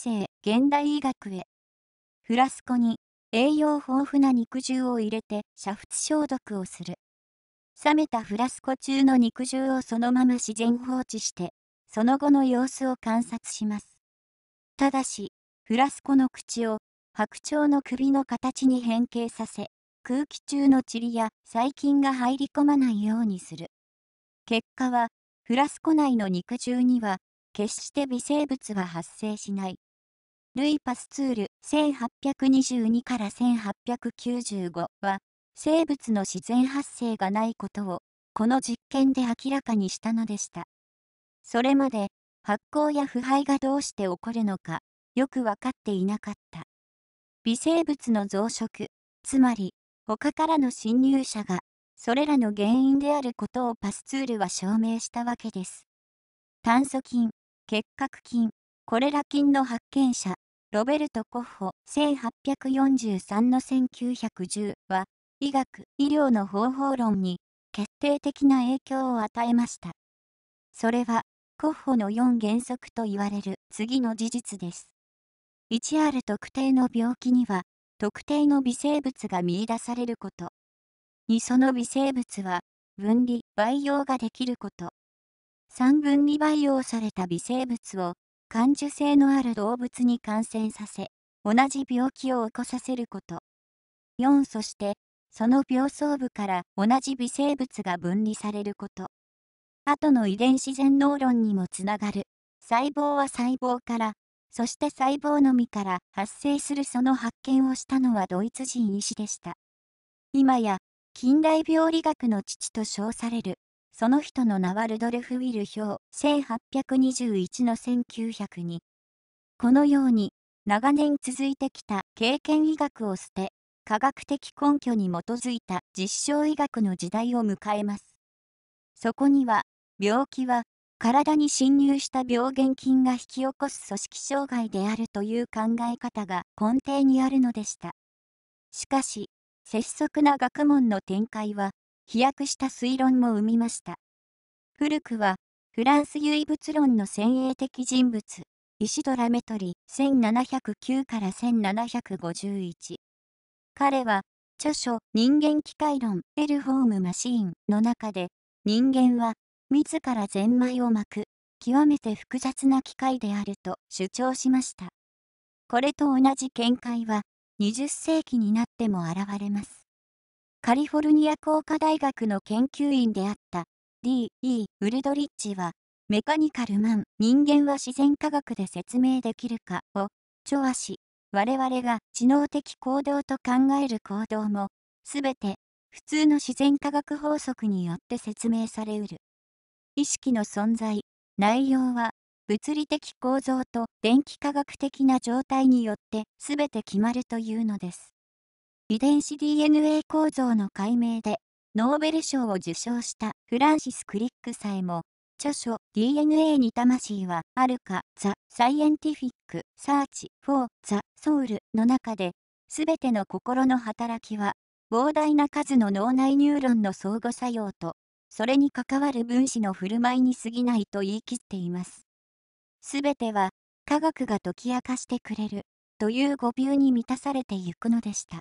生、現代医学へ。フラスコに栄養豊富な肉汁を入れて煮沸消毒をする。冷めたフラスコ中の肉汁をそのまま自然放置して、その後の様子を観察します。ただし、フラスコの口を白鳥の首の形に変形させ、空気中の塵や細菌が入り込まないようにする。結果は、フラスコ内の肉汁には、決して微生物は発生しない。ルイ・パスツール1822から1895は、生物の自然発生がないことを、この実験で明らかにしたのでした。それまで、発酵や腐敗がどうして起こるのか、よく分かっていなかった。微生物の増殖、つまり、他からの侵入者が、それらの原因であることをパスツールは証明したわけです。炭疽菌、結核菌、コレラ菌の発見者、ロベルト・コッホ1843の1910は医学・医療の方法論に決定的な影響を与えました。それはコッホの4原則と言われる次の事実です。1ある特定の病気には特定の微生物が見出されること。2その微生物は分離・培養ができること。3分離培養された微生物を感受性のある動物に感染させ同じ病気を起こさせること4そしてその病巣部から同じ微生物が分離されること後の遺伝子全能論にもつながる細胞は細胞からそして細胞のみから発生するその発見をしたのはドイツ人医師でした今や近代病理学の父と称されるその人の名はルドルフ・ウィル表1821の1902。このように、長年続いてきた経験医学を捨て、科学的根拠に基づいた実証医学の時代を迎えます。そこには、病気は、体に侵入した病原菌が引き起こす組織障害であるという考え方が根底にあるのでした。しかし、拙速な学問の展開は、飛躍した推論も生みました。古くは、フランス唯物論の先鋭的人物、シドラメトリ1709から1751。彼は、著書人間機械論エルフォームマシーンの中で、人間は自らゼンマイを巻く、極めて複雑な機械であると主張しました。これと同じ見解は、20世紀になっても現れます。カリフォルニア工科大学の研究員であった D.E. ウルドリッチは、メカニカルマン、人間は自然科学で説明できるかを、調和し、我々が知能的行動と考える行動も、すべて普通の自然科学法則によって説明されうる。意識の存在、内容は、物理的構造と電気科学的な状態によってすべて決まるというのです。遺伝子 DNA 構造の解明でノーベル賞を受賞したフランシス・クリックさえも著書 DNA に魂はあるか The Scientific Search for the Soul の中で全ての心の働きは膨大な数の脳内ニューロンの相互作用とそれに関わる分子の振る舞いに過ぎないと言い切っています。全ては科学が解き明かしてくれるという誤謬に満たされていくのでした。